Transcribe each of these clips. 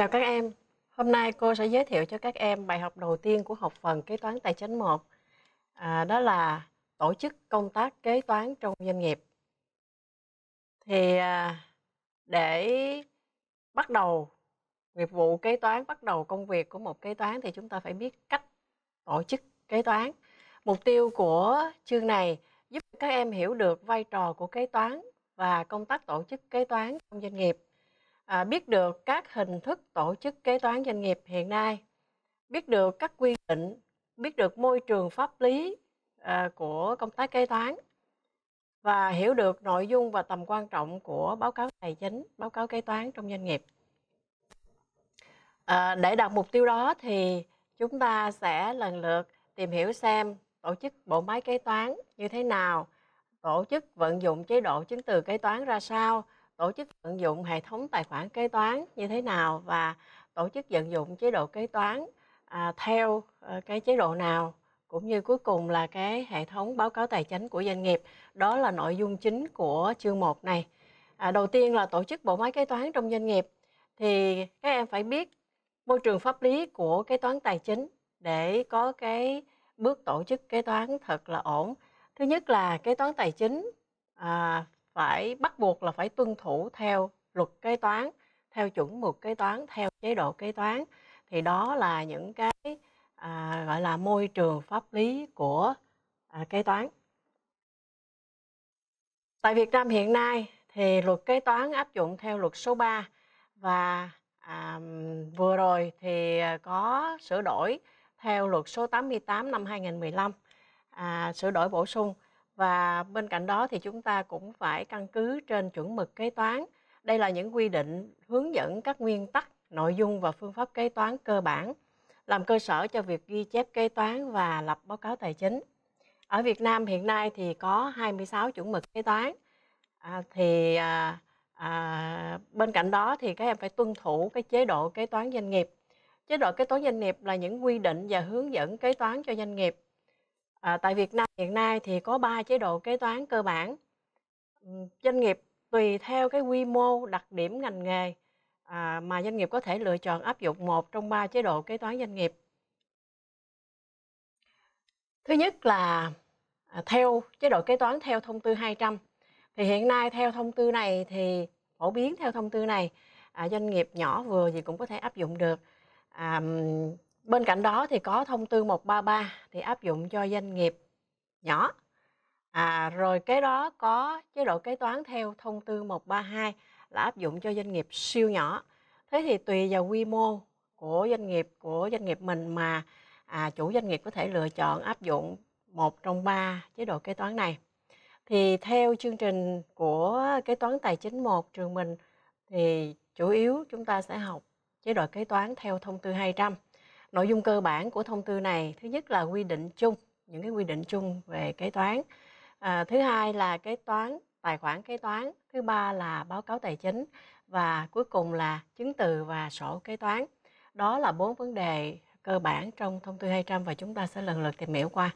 Chào các em, hôm nay cô sẽ giới thiệu cho các em bài học đầu tiên của học phần kế toán tài chính 1 à, Đó là tổ chức công tác kế toán trong doanh nghiệp Thì à, để bắt đầu nghiệp vụ kế toán, bắt đầu công việc của một kế toán thì chúng ta phải biết cách tổ chức kế toán Mục tiêu của chương này giúp các em hiểu được vai trò của kế toán và công tác tổ chức kế toán trong doanh nghiệp à, biết được các hình thức tổ chức kế toán doanh nghiệp hiện nay, biết được các quy định, biết được môi trường pháp lý à, của công tác kế toán và hiểu được nội dung và tầm quan trọng của báo cáo tài chính, báo cáo kế toán trong doanh nghiệp. À, để đạt mục tiêu đó thì chúng ta sẽ lần lượt tìm hiểu xem tổ chức bộ máy kế toán như thế nào, tổ chức vận dụng chế độ chứng từ kế toán ra sao, tổ chức vận dụng hệ thống tài khoản kế toán như thế nào và tổ chức vận dụng chế độ kế toán à, theo à, cái chế độ nào cũng như cuối cùng là cái hệ thống báo cáo tài chính của doanh nghiệp. Đó là nội dung chính của chương 1 này. À, đầu tiên là tổ chức bộ máy kế toán trong doanh nghiệp thì các em phải biết môi trường pháp lý của kế toán tài chính để có cái bước tổ chức kế toán thật là ổn. Thứ nhất là kế toán tài chính à, phải bắt buộc là phải tuân thủ theo luật kế toán theo chuẩn mực kế toán theo chế độ kế toán thì đó là những cái à, gọi là môi trường pháp lý của à, kế toán tại Việt Nam hiện nay thì luật kế toán áp dụng theo luật số 3 và à, vừa rồi thì có sửa đổi theo luật số 88 năm 2015 à, sửa đổi bổ sung và bên cạnh đó thì chúng ta cũng phải căn cứ trên chuẩn mực kế toán. Đây là những quy định hướng dẫn các nguyên tắc, nội dung và phương pháp kế toán cơ bản làm cơ sở cho việc ghi chép kế toán và lập báo cáo tài chính. Ở Việt Nam hiện nay thì có 26 chuẩn mực kế toán. À, thì à, à, bên cạnh đó thì các em phải tuân thủ cái chế độ kế toán doanh nghiệp. Chế độ kế toán doanh nghiệp là những quy định và hướng dẫn kế toán cho doanh nghiệp À, tại Việt Nam hiện nay thì có 3 chế độ kế toán cơ bản. Doanh nghiệp tùy theo cái quy mô, đặc điểm ngành nghề à, mà doanh nghiệp có thể lựa chọn áp dụng một trong ba chế độ kế toán doanh nghiệp. Thứ nhất là à, theo chế độ kế toán theo thông tư 200. Thì hiện nay theo thông tư này thì phổ biến theo thông tư này à, doanh nghiệp nhỏ vừa gì cũng có thể áp dụng được. À, Bên cạnh đó thì có thông tư 133 thì áp dụng cho doanh nghiệp nhỏ. À, rồi cái đó có chế độ kế toán theo thông tư 132 là áp dụng cho doanh nghiệp siêu nhỏ. Thế thì tùy vào quy mô của doanh nghiệp của doanh nghiệp mình mà à, chủ doanh nghiệp có thể lựa chọn áp dụng một trong ba chế độ kế toán này. Thì theo chương trình của kế toán tài chính 1 trường mình thì chủ yếu chúng ta sẽ học chế độ kế toán theo thông tư 200 nội dung cơ bản của thông tư này thứ nhất là quy định chung những cái quy định chung về kế toán à, thứ hai là kế toán tài khoản kế toán thứ ba là báo cáo tài chính và cuối cùng là chứng từ và sổ kế toán đó là bốn vấn đề cơ bản trong thông tư 200 và chúng ta sẽ lần lượt tìm hiểu qua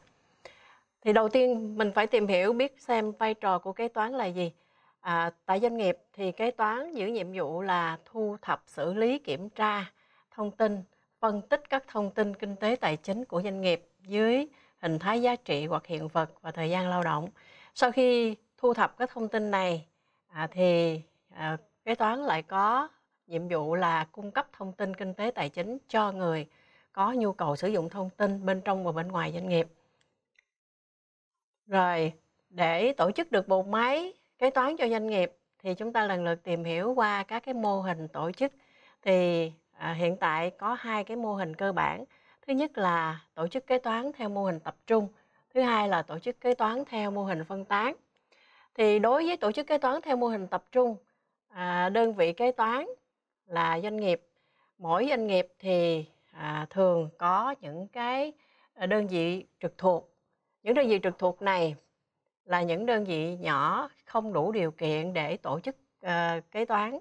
thì đầu tiên mình phải tìm hiểu biết xem vai trò của kế toán là gì à, tại doanh nghiệp thì kế toán giữ nhiệm vụ là thu thập xử lý kiểm tra thông tin phân tích các thông tin kinh tế tài chính của doanh nghiệp dưới hình thái giá trị hoặc hiện vật và thời gian lao động. Sau khi thu thập các thông tin này à, thì à, kế toán lại có nhiệm vụ là cung cấp thông tin kinh tế tài chính cho người có nhu cầu sử dụng thông tin bên trong và bên ngoài doanh nghiệp. Rồi, để tổ chức được bộ máy kế toán cho doanh nghiệp thì chúng ta lần lượt tìm hiểu qua các cái mô hình tổ chức thì à, hiện tại có hai cái mô hình cơ bản thứ nhất là tổ chức kế toán theo mô hình tập trung thứ hai là tổ chức kế toán theo mô hình phân tán thì đối với tổ chức kế toán theo mô hình tập trung à, đơn vị kế toán là doanh nghiệp mỗi doanh nghiệp thì à, thường có những cái à, đơn vị trực thuộc những đơn vị trực thuộc này là những đơn vị nhỏ không đủ điều kiện để tổ chức uh, kế toán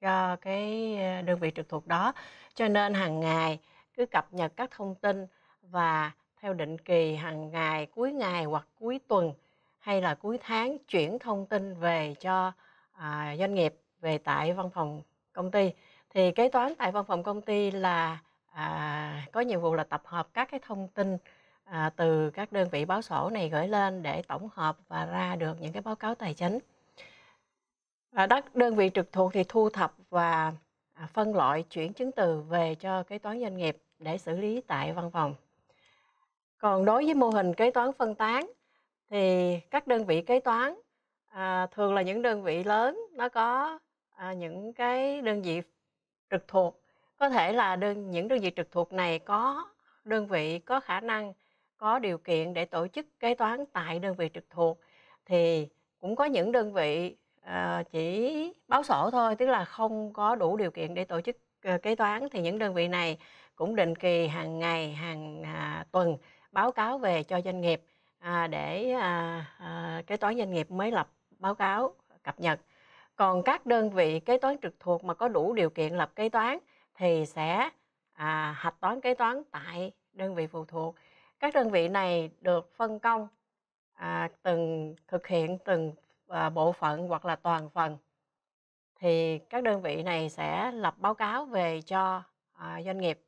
cho cái ờ, đơn vị trực thuộc đó. Cho nên hàng ngày cứ cập nhật các thông tin và theo định kỳ hàng ngày, cuối ngày hoặc cuối tuần hay là cuối tháng chuyển thông tin về cho à, doanh nghiệp về tại văn phòng công ty. Thì kế toán tại văn phòng công ty là à, có nhiệm vụ là tập hợp các cái thông tin à, từ các đơn vị báo sổ này gửi lên để tổng hợp và ra được những cái báo cáo tài chính À, đất đơn vị trực thuộc thì thu thập và à, phân loại chuyển chứng từ về cho kế toán doanh nghiệp để xử lý tại văn phòng. Còn đối với mô hình kế toán phân tán thì các đơn vị kế toán à, thường là những đơn vị lớn nó có à, những cái đơn vị trực thuộc có thể là đơn những đơn vị trực thuộc này có đơn vị có khả năng có điều kiện để tổ chức kế toán tại đơn vị trực thuộc thì cũng có những đơn vị Ờ, chỉ báo sổ thôi tức là không có đủ điều kiện để tổ chức ờ, kế toán thì những đơn vị này cũng định kỳ hàng ngày hàng à, tuần báo cáo về cho doanh nghiệp à, để à, kế toán doanh nghiệp mới lập báo cáo cập nhật còn các đơn vị kế toán trực thuộc mà có đủ điều kiện lập kế toán thì sẽ hạch toán kế toán tại đơn vị phụ thuộc các đơn vị này được phân công à, từng thực hiện từng và bộ phận hoặc là toàn phần thì các đơn vị này sẽ lập báo cáo về cho à, doanh nghiệp.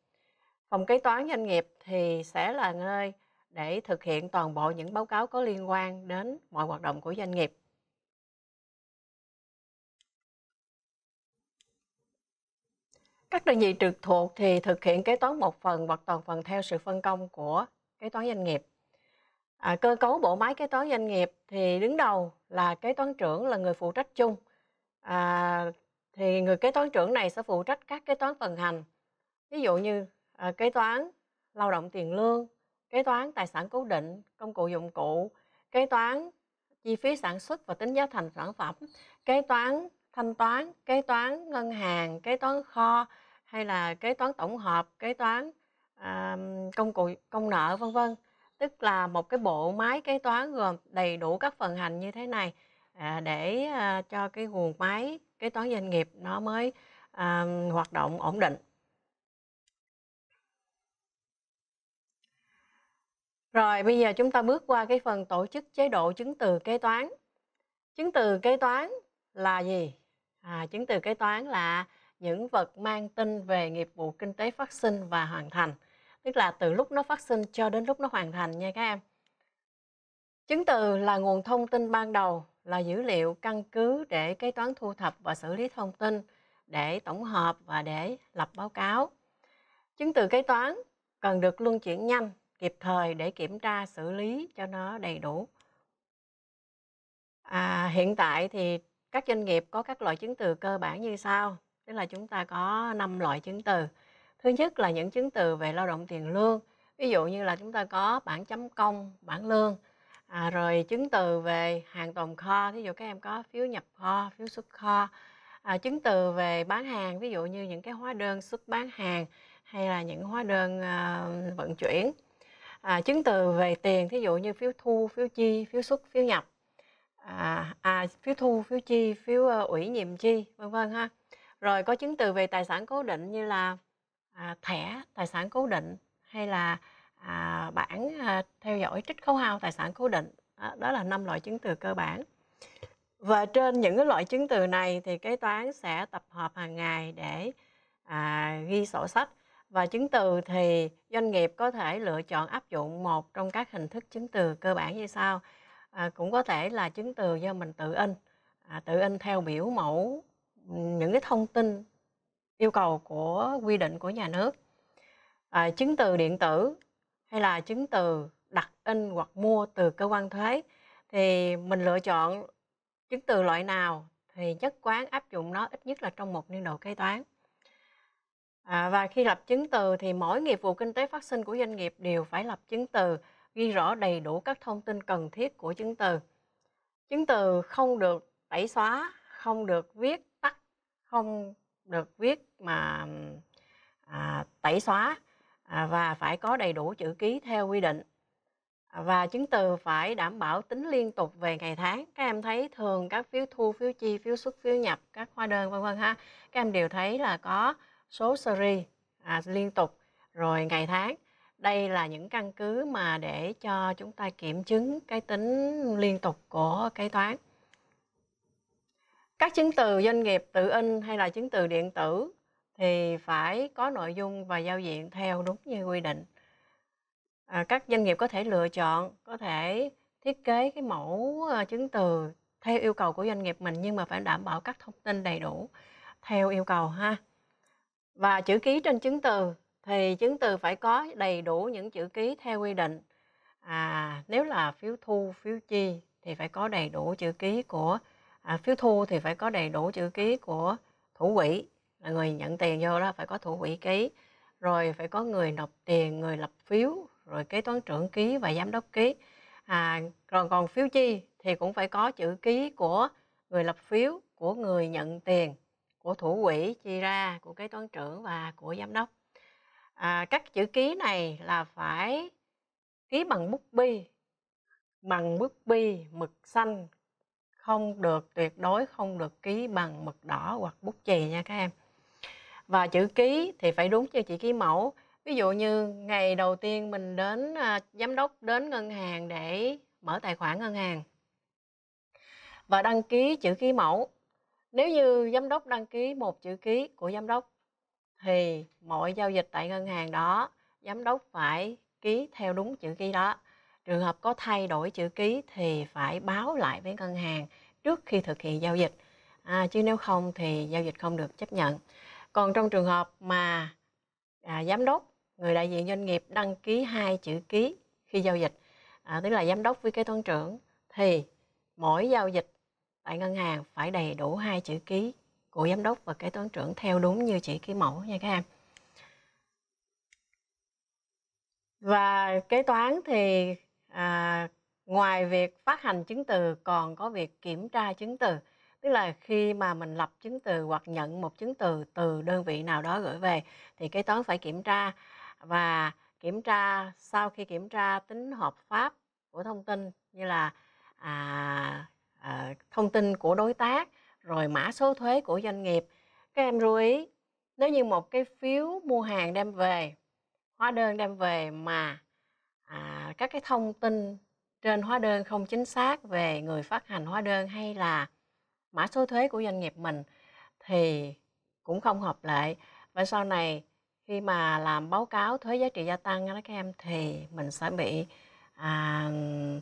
Phòng kế toán doanh nghiệp thì sẽ là nơi để thực hiện toàn bộ những báo cáo có liên quan đến mọi hoạt động của doanh nghiệp. Các đơn vị trực thuộc thì thực hiện kế toán một phần hoặc toàn phần theo sự phân công của kế toán doanh nghiệp à, cơ cấu bộ máy kế toán doanh nghiệp thì đứng đầu là kế toán trưởng là người phụ trách chung à, thì người kế toán trưởng này sẽ phụ trách các kế toán vận hành ví dụ như à, kế toán lao động tiền lương kế toán tài sản cố định công cụ dụng cụ kế toán chi phí sản xuất và tính giá thành sản phẩm kế toán thanh toán kế toán ngân hàng kế toán kho hay là kế toán tổng hợp kế toán à, công cụ công nợ vân vân tức là một cái bộ máy kế toán gồm đầy đủ các phần hành như thế này à, để à, cho cái nguồn máy kế toán doanh nghiệp nó mới à, hoạt động ổn định Rồi bây giờ chúng ta bước qua cái phần tổ chức chế độ chứng từ kế toán. Chứng từ kế toán là gì? À, chứng từ kế toán là những vật mang tin về nghiệp vụ kinh tế phát sinh và hoàn thành tức là từ lúc nó phát sinh cho đến lúc nó hoàn thành nha các em. Chứng từ là nguồn thông tin ban đầu, là dữ liệu căn cứ để kế toán thu thập và xử lý thông tin, để tổng hợp và để lập báo cáo. Chứng từ kế toán cần được luân chuyển nhanh, kịp thời để kiểm tra xử lý cho nó đầy đủ. À, hiện tại thì các doanh nghiệp có các loại chứng từ cơ bản như sau, tức là chúng ta có 5 loại chứng từ. Thứ nhất là những chứng từ về lao động tiền lương, ví dụ như là chúng ta có bản chấm công, bản lương, à, rồi chứng từ về hàng tồn kho, ví dụ các em có phiếu nhập kho, phiếu xuất kho, à, chứng từ về bán hàng, ví dụ như những cái hóa đơn xuất bán hàng hay là những hóa đơn à, vận chuyển, à, chứng từ về tiền, ví dụ như phiếu thu, phiếu chi, phiếu xuất, phiếu nhập, à, à phiếu thu, phiếu chi, phiếu uh, ủy nhiệm chi, vân vân ha. Rồi có chứng từ về tài sản cố định như là à, thẻ tài sản cố định hay là à, bản à, theo dõi trích khấu hao tài sản cố định đó, đó là năm loại chứng từ cơ bản và trên những cái loại chứng từ này thì kế toán sẽ tập hợp hàng ngày để à, ghi sổ sách và chứng từ thì doanh nghiệp có thể lựa chọn áp dụng một trong các hình thức chứng từ cơ bản như sau à, cũng có thể là chứng từ do mình tự in à, tự in theo biểu mẫu những cái thông tin yêu cầu của quy định của nhà nước à, chứng từ điện tử hay là chứng từ đặt in hoặc mua từ cơ quan thuế thì mình lựa chọn chứng từ loại nào thì nhất quán áp dụng nó ít nhất là trong một niên độ kế toán à, và khi lập chứng từ thì mỗi nghiệp vụ kinh tế phát sinh của doanh nghiệp đều phải lập chứng từ ghi rõ đầy đủ các thông tin cần thiết của chứng từ chứng từ không được tẩy xóa không được viết tắt không được viết mà à, tẩy xóa à, và phải có đầy đủ chữ ký theo quy định à, và chứng từ phải đảm bảo tính liên tục về ngày tháng các em thấy thường các phiếu thu phiếu chi phiếu xuất phiếu nhập các hóa đơn vân vân ha các em đều thấy là có số seri à, liên tục rồi ngày tháng đây là những căn cứ mà để cho chúng ta kiểm chứng cái tính liên tục của kế toán các chứng từ doanh nghiệp tự in hay là chứng từ điện tử thì phải có nội dung và giao diện theo đúng như quy định à, các doanh nghiệp có thể lựa chọn có thể thiết kế cái mẫu ờ, chứng từ theo yêu cầu của doanh nghiệp mình nhưng mà phải đảm bảo các thông tin đầy đủ theo yêu cầu ha và chữ ký trên chứng từ thì chứng từ phải có đầy đủ những chữ ký theo quy định à nếu là phiếu thu phiếu chi thì phải có đầy đủ chữ ký của à, phiếu thu thì phải có đầy đủ chữ ký của thủ quỹ là người nhận tiền vô đó phải có thủ quỹ ký rồi phải có người nộp tiền người lập phiếu rồi kế toán trưởng ký và giám đốc ký à, còn còn phiếu chi thì cũng phải có chữ ký của người lập phiếu của người nhận tiền của thủ quỹ chi ra của kế toán trưởng và của giám đốc à, các chữ ký này là phải ký bằng bút bi bằng bút bi mực xanh không được tuyệt đối không được ký bằng mực đỏ hoặc bút chì nha các em và chữ ký thì phải đúng cho chị ký mẫu ví dụ như ngày đầu tiên mình đến à, giám đốc đến ngân hàng để mở tài khoản ngân hàng và đăng ký chữ ký mẫu nếu như giám đốc đăng ký một chữ ký của giám đốc thì mọi giao dịch tại ngân hàng đó giám đốc phải ký theo đúng chữ ký đó trường hợp có thay đổi chữ ký thì phải báo lại với ngân hàng trước khi thực hiện giao dịch à, chứ nếu không thì giao dịch không được chấp nhận còn trong trường hợp mà à, giám đốc người đại diện doanh nghiệp đăng ký hai chữ ký khi giao dịch à, tức là giám đốc với kế toán trưởng thì mỗi giao dịch tại ngân hàng phải đầy đủ hai chữ ký của giám đốc và kế toán trưởng theo đúng như chỉ ký mẫu nha các em và kế toán thì à, ngoài việc phát hành chứng từ còn có việc kiểm tra chứng từ tức là khi mà mình lập chứng từ hoặc nhận một chứng từ từ đơn vị nào đó gửi về thì kế toán phải kiểm tra và kiểm tra sau khi kiểm tra tính hợp pháp của thông tin như là à, à, thông tin của đối tác rồi mã số thuế của doanh nghiệp các em lưu ý nếu như một cái phiếu mua hàng đem về hóa đơn đem về mà à, các cái thông tin trên hóa đơn không chính xác về người phát hành hóa đơn hay là mã số thuế của doanh nghiệp mình thì cũng không hợp lệ và sau này khi mà làm báo cáo thuế giá trị gia tăng đó các em thì mình sẽ bị à,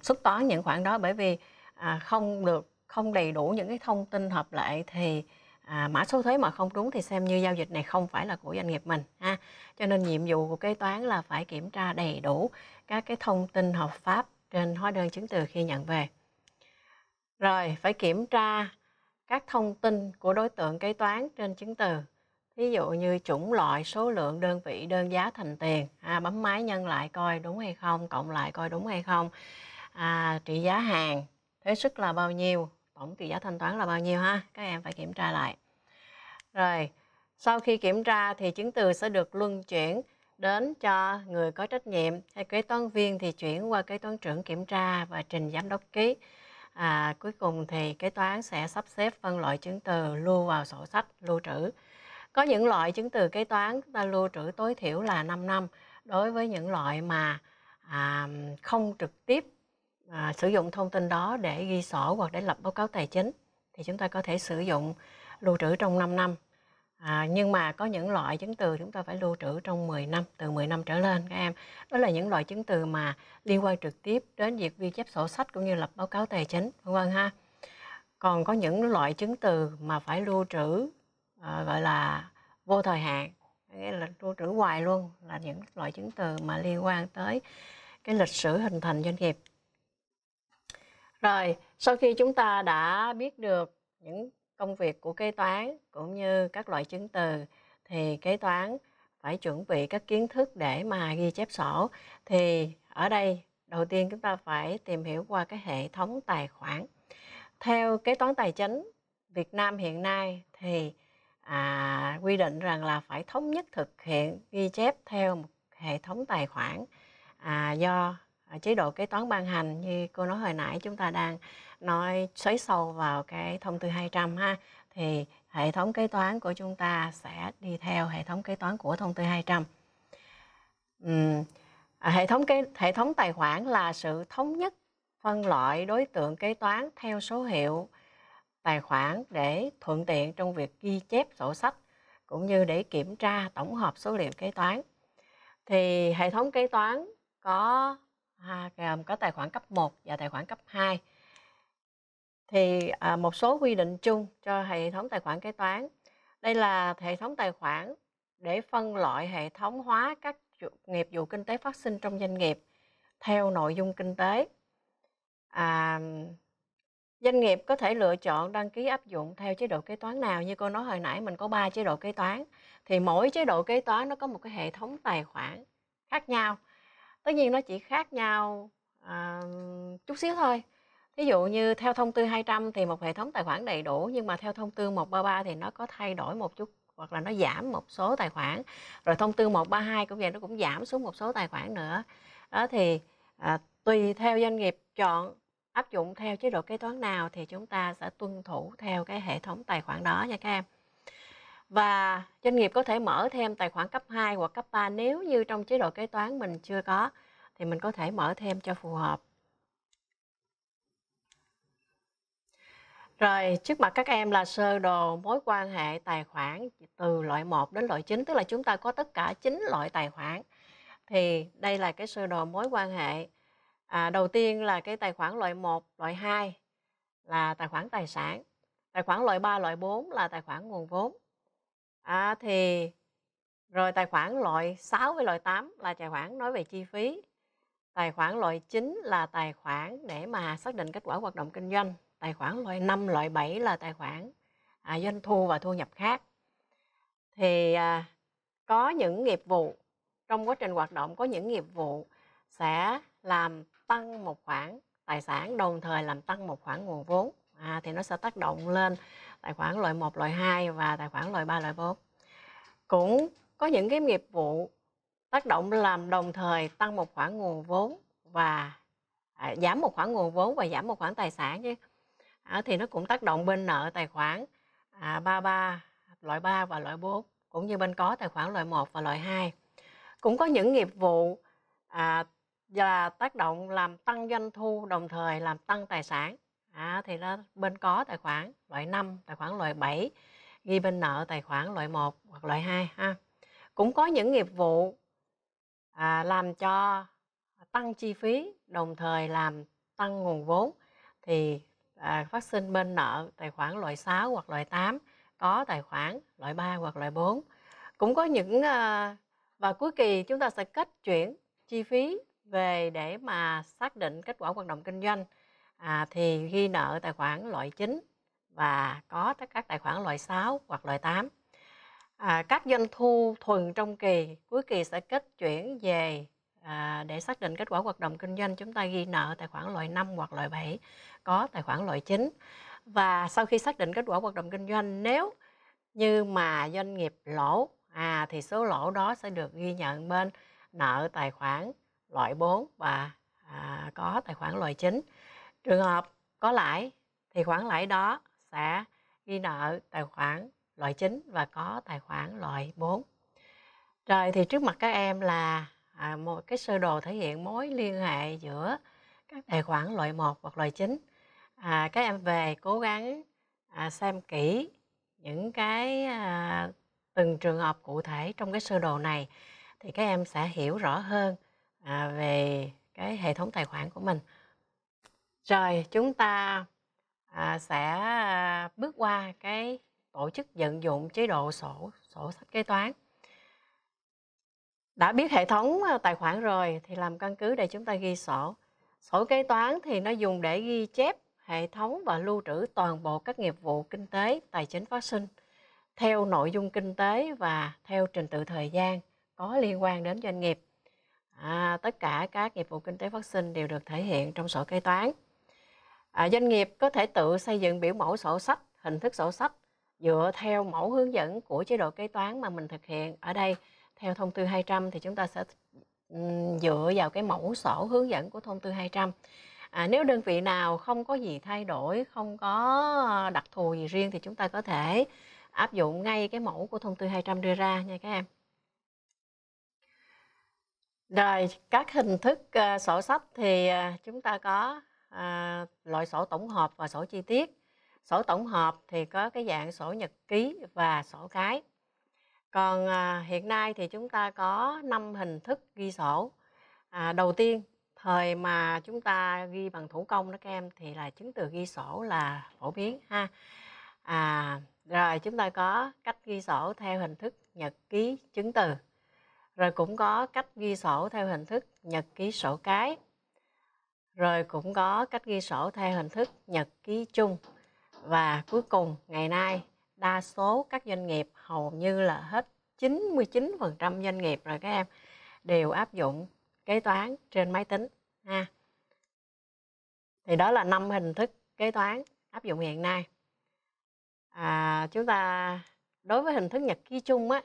xuất toán những khoản đó bởi vì à, không được không đầy đủ những cái thông tin hợp lệ thì à, mã số thuế mà không đúng thì xem như giao dịch này không phải là của doanh nghiệp mình ha cho nên nhiệm vụ của kế toán là phải kiểm tra đầy đủ các cái thông tin hợp pháp trên hóa đơn chứng từ khi nhận về. Rồi, phải kiểm tra các thông tin của đối tượng kế toán trên chứng từ. Ví dụ như chủng loại, số lượng, đơn vị, đơn giá thành tiền. À, bấm máy nhân lại coi đúng hay không, cộng lại coi đúng hay không. À, trị giá hàng, thuế sức là bao nhiêu, tổng trị giá thanh toán là bao nhiêu ha. Các em phải kiểm tra lại. Rồi, sau khi kiểm tra thì chứng từ sẽ được luân chuyển đến cho người có trách nhiệm hay kế toán viên thì chuyển qua kế toán trưởng kiểm tra và trình giám đốc ký à, cuối cùng thì kế toán sẽ sắp xếp phân loại chứng từ lưu vào sổ sách lưu trữ có những loại chứng từ kế toán ta lưu trữ tối thiểu là 5 năm đối với những loại mà à, không trực tiếp à, sử dụng thông tin đó để ghi sổ hoặc để lập báo cáo tài chính thì chúng ta có thể sử dụng lưu trữ trong 5 năm À, nhưng mà có những loại chứng từ chúng ta phải lưu trữ trong 10 năm, từ 10 năm trở lên các em. Đó là những loại chứng từ mà liên quan trực tiếp đến việc ghi chép sổ sách cũng như lập báo cáo tài chính, vân vân ha. Còn có những loại chứng từ mà phải lưu trữ à, gọi là vô thời hạn, nghĩa là lưu trữ hoài luôn là những loại chứng từ mà liên quan tới cái lịch sử hình thành doanh nghiệp. Rồi, sau khi chúng ta đã biết được những công việc của kế toán cũng như các loại chứng từ thì kế toán phải chuẩn bị các kiến thức để mà ghi chép sổ thì ở đây đầu tiên chúng ta phải tìm hiểu qua cái hệ thống tài khoản theo kế toán tài chính Việt Nam hiện nay thì à, quy định rằng là phải thống nhất thực hiện ghi chép theo một hệ thống tài khoản à, do à, chế độ kế toán ban hành như cô nói hồi nãy chúng ta đang nói xoáy sâu vào cái thông tư 200 ha thì hệ thống kế toán của chúng ta sẽ đi theo hệ thống kế toán của thông tư 200. Uhm, à, hệ thống kế hệ thống tài khoản là sự thống nhất phân loại đối tượng kế toán theo số hiệu tài khoản để thuận tiện trong việc ghi chép sổ sách cũng như để kiểm tra tổng hợp số liệu kế toán. Thì hệ thống kế toán có à, gồm có tài khoản cấp 1 và tài khoản cấp 2 thì à, một số quy định chung cho hệ thống tài khoản kế toán. Đây là hệ thống tài khoản để phân loại hệ thống hóa các nghiệp vụ kinh tế phát sinh trong doanh nghiệp theo nội dung kinh tế. À, doanh nghiệp có thể lựa chọn đăng ký áp dụng theo chế độ kế toán nào như cô nói hồi nãy mình có ba chế độ kế toán thì mỗi chế độ kế toán nó có một cái hệ thống tài khoản khác nhau tất nhiên nó chỉ khác nhau à, chút xíu thôi Ví dụ như theo thông tư 200 thì một hệ thống tài khoản đầy đủ nhưng mà theo thông tư 133 thì nó có thay đổi một chút hoặc là nó giảm một số tài khoản. Rồi thông tư 132 cũng vậy nó cũng giảm xuống một số tài khoản nữa. Đó thì à, tùy theo doanh nghiệp chọn áp dụng theo chế độ kế toán nào thì chúng ta sẽ tuân thủ theo cái hệ thống tài khoản đó nha các em. Và doanh nghiệp có thể mở thêm tài khoản cấp 2 hoặc cấp 3 nếu như trong chế độ kế toán mình chưa có thì mình có thể mở thêm cho phù hợp. Rồi, trước mặt các em là sơ đồ mối quan hệ tài khoản từ loại 1 đến loại 9, tức là chúng ta có tất cả 9 loại tài khoản. Thì đây là cái sơ đồ mối quan hệ. À, đầu tiên là cái tài khoản loại 1, loại 2 là tài khoản tài sản. Tài khoản loại 3, loại 4 là tài khoản nguồn vốn. À, thì rồi tài khoản loại 6 với loại 8 là tài khoản nói về chi phí. Tài khoản loại 9 là tài khoản để mà xác định kết quả hoạt động kinh doanh tài khoản loại 5, loại 7 là tài khoản à, doanh thu và thu nhập khác. Thì à, có những nghiệp vụ, trong quá trình hoạt động có những nghiệp vụ sẽ làm tăng một khoản tài sản đồng thời làm tăng một khoản nguồn vốn. À, thì nó sẽ tác động lên tài khoản loại 1, loại 2 và tài khoản loại 3, loại 4. Cũng có những cái nghiệp vụ tác động làm đồng thời tăng một khoản nguồn vốn và à, giảm một khoản nguồn vốn và giảm một khoản tài sản chứ à, thì nó cũng tác động bên nợ tài khoản à, 33 loại 3 và loại 4 cũng như bên có tài khoản loại 1 và loại 2. Cũng có những nghiệp vụ à, là tác động làm tăng doanh thu đồng thời làm tăng tài sản. À, thì nó bên có tài khoản loại 5, tài khoản loại 7 ghi bên nợ tài khoản loại 1 hoặc loại 2 ha. Cũng có những nghiệp vụ à, làm cho tăng chi phí đồng thời làm tăng nguồn vốn thì à, phát sinh bên nợ tài khoản loại 6 hoặc loại 8 có tài khoản loại 3 hoặc loại 4 cũng có những à, ờ, và cuối kỳ chúng ta sẽ kết chuyển chi phí về để mà xác định kết quả hoạt động kinh doanh à, thì ghi nợ tài khoản loại 9 và có tất các tài khoản loại 6 hoặc loại 8 à, các doanh thu thuần trong kỳ cuối kỳ sẽ kết chuyển về À, để xác định kết quả hoạt động kinh doanh chúng ta ghi nợ tài khoản loại 5 hoặc loại 7 có tài khoản loại 9 và sau khi xác định kết quả hoạt động kinh doanh nếu như mà doanh nghiệp lỗ à thì số lỗ đó sẽ được ghi nhận bên nợ tài khoản loại 4 và à, có tài khoản loại 9 trường hợp có lãi thì khoản lãi đó sẽ ghi nợ tài khoản loại 9 và có tài khoản loại 4 rồi thì trước mặt các em là à, một cái sơ đồ thể hiện mối liên hệ giữa các tài khoản loại 1 hoặc loại 9 à, các em về cố gắng à, xem kỹ những cái à, từng trường hợp cụ thể trong cái sơ đồ này thì các em sẽ hiểu rõ hơn à, về cái hệ thống tài khoản của mình rồi chúng ta à, sẽ à, bước qua cái tổ chức vận dụng chế độ sổ sổ sách kế toán đã biết hệ thống ờ, tài khoản rồi thì làm căn cứ để chúng ta ghi sổ sổ kế toán thì nó dùng để ghi chép hệ thống và lưu trữ toàn bộ các nghiệp vụ kinh tế tài chính phát sinh theo nội dung kinh tế và theo trình tự thời gian có liên quan đến doanh nghiệp à, tất cả các nghiệp vụ kinh tế phát sinh đều được thể hiện trong sổ kế toán à, doanh nghiệp có thể tự xây dựng biểu mẫu sổ sách hình thức sổ sách dựa theo mẫu hướng dẫn của chế độ kế toán mà mình thực hiện ở đây theo thông tư 200 thì chúng ta sẽ dựa vào cái mẫu sổ hướng dẫn của thông tư 200 à, nếu đơn vị nào không có gì thay đổi không có đặc thù gì riêng thì chúng ta có thể áp dụng ngay cái mẫu của thông tư 200 đưa ra nha các em rồi các hình thức uh, sổ sách thì uh, chúng ta có uh, loại sổ tổng hợp và sổ chi tiết sổ tổng hợp thì có cái dạng sổ nhật ký và sổ cái còn à, hiện nay thì chúng ta có 5 hình thức ghi sổ. À, đầu tiên, thời mà chúng ta ghi bằng thủ công đó các em thì là chứng từ ghi sổ là phổ biến ha. À, rồi chúng ta có cách ghi sổ theo hình thức nhật ký chứng từ. Rồi cũng có cách ghi sổ theo hình thức nhật ký sổ cái. Rồi cũng có cách ghi sổ theo hình thức nhật ký chung. Và cuối cùng ngày nay đa số các doanh nghiệp hầu như là hết 99% doanh nghiệp rồi các em đều áp dụng kế toán trên máy tính ha. Thì đó là năm hình thức kế toán áp dụng hiện nay. À, chúng ta đối với hình thức nhật ký chung á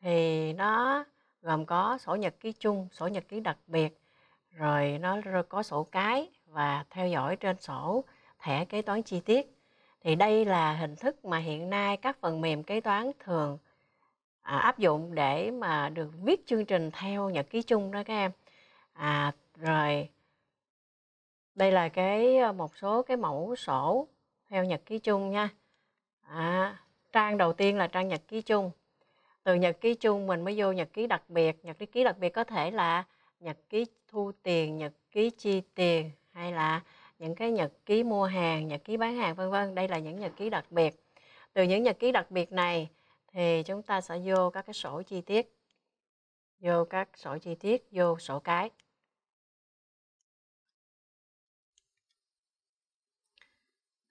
thì nó gồm có sổ nhật ký chung, sổ nhật ký đặc biệt, rồi nó có sổ cái và theo dõi trên sổ thẻ kế toán chi tiết thì đây là hình thức mà hiện nay các phần mềm kế toán thường à, áp dụng để mà được viết chương trình theo nhật ký chung đó các em à rồi đây là cái ờ, một số cái mẫu sổ theo nhật ký chung nha à, trang đầu tiên là trang nhật ký chung từ nhật ký chung mình mới vô nhật ký đặc biệt nhật ký đặc biệt có thể là nhật ký thu tiền nhật ký chi tiền hay là những cái nhật ký mua hàng nhật ký bán hàng vân vân đây là những nhật ký đặc biệt từ những nhật ký đặc biệt này thì chúng ta sẽ vô các cái sổ chi tiết vô các sổ chi tiết vô sổ cái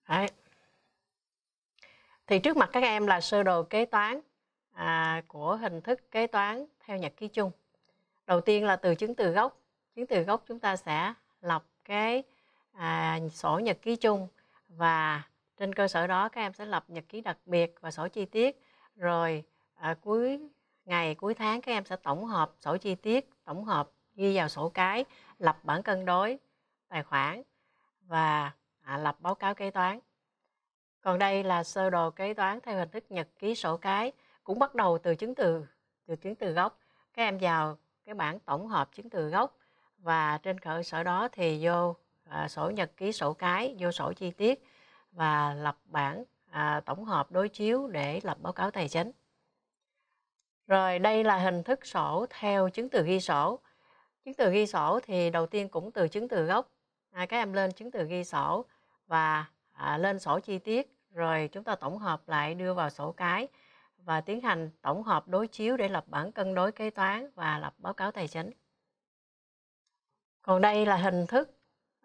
Đấy. thì trước mặt các em là sơ đồ kế toán à, của hình thức kế toán theo nhật ký chung đầu tiên là từ chứng từ gốc chứng từ gốc chúng ta sẽ lọc cái à, sổ nhật ký chung và trên cơ sở đó các em sẽ lập nhật ký đặc biệt và sổ chi tiết rồi à, cuối ngày cuối tháng các em sẽ tổng hợp sổ chi tiết tổng hợp ghi vào sổ cái lập bản cân đối tài khoản và à, lập báo cáo kế toán còn đây là sơ đồ kế toán theo hình thức nhật ký sổ cái cũng bắt đầu từ chứng từ từ chứng từ gốc các em vào cái bảng tổng hợp chứng từ gốc và trên cơ sở đó thì vô à, sổ nhật ký sổ cái vô sổ chi tiết và lập bản à, tổng hợp đối chiếu để lập báo cáo tài chính. Rồi đây là hình thức sổ theo chứng từ ghi sổ. Chứng từ ghi sổ thì đầu tiên cũng từ chứng từ gốc. À, các em lên chứng từ ghi sổ và à, lên sổ chi tiết rồi chúng ta tổng hợp lại đưa vào sổ cái và tiến hành tổng hợp đối chiếu để lập bản cân đối kế toán và lập báo cáo tài chính. Còn đây là hình thức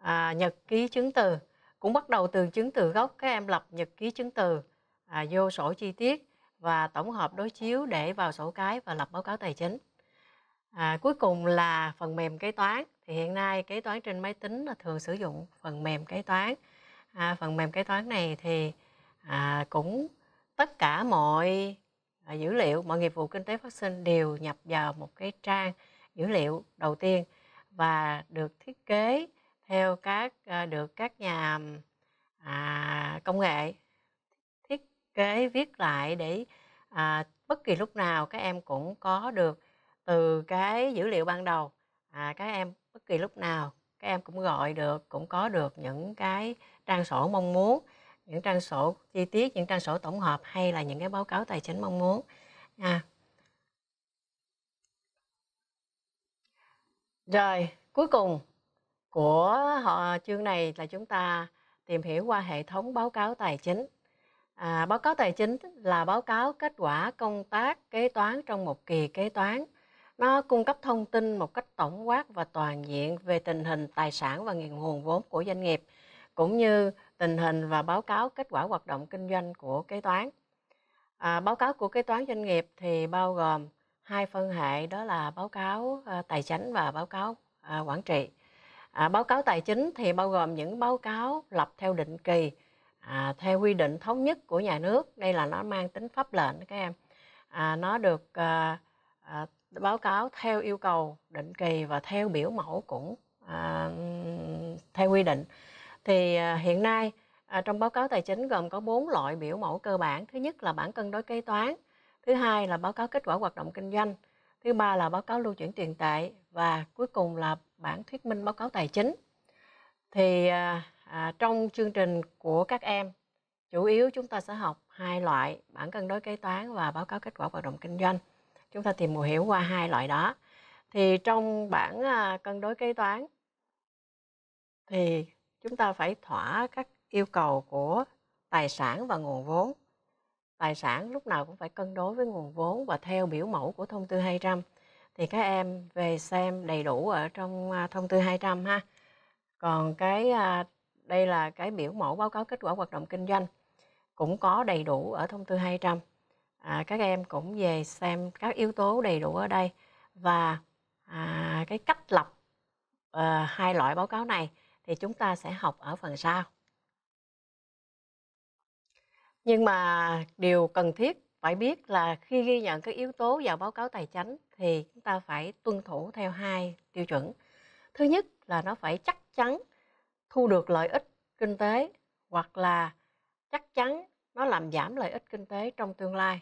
à, nhật ký chứng từ cũng bắt đầu từ chứng từ gốc các em lập nhật ký chứng từ à, vô sổ chi tiết và tổng hợp đối chiếu để vào sổ cái và lập báo cáo tài chính à, cuối cùng là phần mềm kế toán thì hiện nay kế toán trên máy tính là thường sử dụng phần mềm kế toán à, phần mềm kế toán này thì à, cũng tất cả mọi à, dữ liệu mọi nghiệp vụ kinh tế phát sinh đều nhập vào một cái trang dữ liệu đầu tiên và được thiết kế theo các ờ, được các nhà à, công nghệ thiết kế viết lại để à, bất kỳ lúc nào các em cũng có được từ cái dữ liệu ban đầu à, các em bất kỳ lúc nào các em cũng gọi được cũng có được những cái trang sổ mong muốn những trang sổ chi tiết những trang sổ tổng hợp hay là những cái báo cáo tài chính mong muốn à. rồi cuối cùng của họ chương này là chúng ta tìm hiểu qua hệ thống báo cáo tài chính. À, báo cáo tài chính là báo cáo kết quả công tác kế toán trong một kỳ kế toán. Nó cung cấp thông tin một cách tổng quát và toàn diện về tình hình tài sản và nguồn vốn của doanh nghiệp, cũng như tình hình và báo cáo kết quả hoạt động kinh doanh của kế toán. À, báo cáo của kế toán doanh nghiệp thì bao gồm hai phân hệ đó là báo cáo à, tài chính và báo cáo à, quản trị à, báo cáo tài chính thì bao gồm những báo cáo lập theo định kỳ à, theo quy định thống nhất của nhà nước đây là nó mang tính pháp lệnh các em à, nó được à, à, báo cáo theo yêu cầu định kỳ và theo biểu mẫu cũng à, theo quy định thì à, hiện nay à, trong báo cáo tài chính gồm có bốn loại biểu mẫu cơ bản thứ nhất là bản cân đối kế toán thứ hai là báo cáo kết quả hoạt động kinh doanh thứ ba là báo cáo lưu chuyển tiền tệ và cuối cùng là bản thuyết minh báo cáo tài chính thì à, à, trong chương trình của các em chủ yếu chúng ta sẽ học hai loại bản cân đối kế toán và báo cáo kết quả hoạt động kinh doanh chúng ta tìm hiểu qua hai loại đó thì trong bản à, cân đối kế toán thì chúng ta phải thỏa các yêu cầu của tài sản và nguồn vốn tài sản lúc nào cũng phải cân đối với nguồn vốn và theo biểu mẫu của thông tư 200 thì các em về xem đầy đủ ở trong à, thông tư 200 ha. Còn cái à, đây là cái biểu mẫu báo cáo kết quả hoạt động kinh doanh cũng có đầy đủ ở thông tư 200. À, các em cũng về xem các yếu tố đầy đủ ở đây và à, cái cách lập à, hai loại báo cáo này thì chúng ta sẽ học ở phần sau. Nhưng mà điều cần thiết phải biết là khi ghi nhận các yếu tố vào báo cáo tài chính thì chúng ta phải tuân thủ theo hai tiêu chuẩn thứ nhất là nó phải chắc chắn thu được lợi ích kinh tế hoặc là chắc chắn nó làm giảm lợi ích kinh tế trong tương lai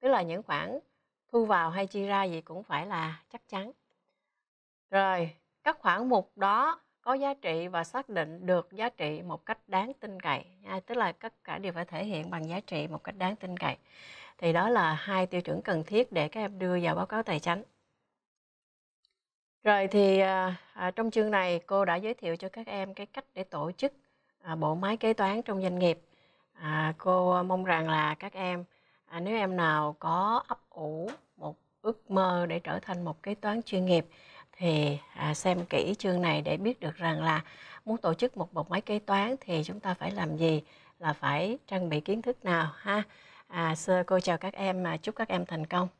tức là những khoản thu vào hay chi ra gì cũng phải là chắc chắn rồi các khoản mục đó có giá trị và xác định được giá trị một cách đáng tin cậy à, tức là tất cả đều phải thể hiện bằng giá trị một cách đáng tin cậy thì đó là hai tiêu chuẩn cần thiết để các em đưa vào báo cáo tài chính rồi thì à, à, trong chương này cô đã giới thiệu cho các em cái cách để tổ chức à, bộ máy kế toán trong doanh nghiệp à, cô mong rằng là các em à, nếu em nào có ấp ủ một ước mơ để trở thành một kế toán chuyên nghiệp thì à, xem kỹ chương này để biết được rằng là muốn tổ chức một bộ máy kế toán thì chúng ta phải làm gì là phải trang bị kiến thức nào ha à, sơ cô chào các em à, chúc các em thành công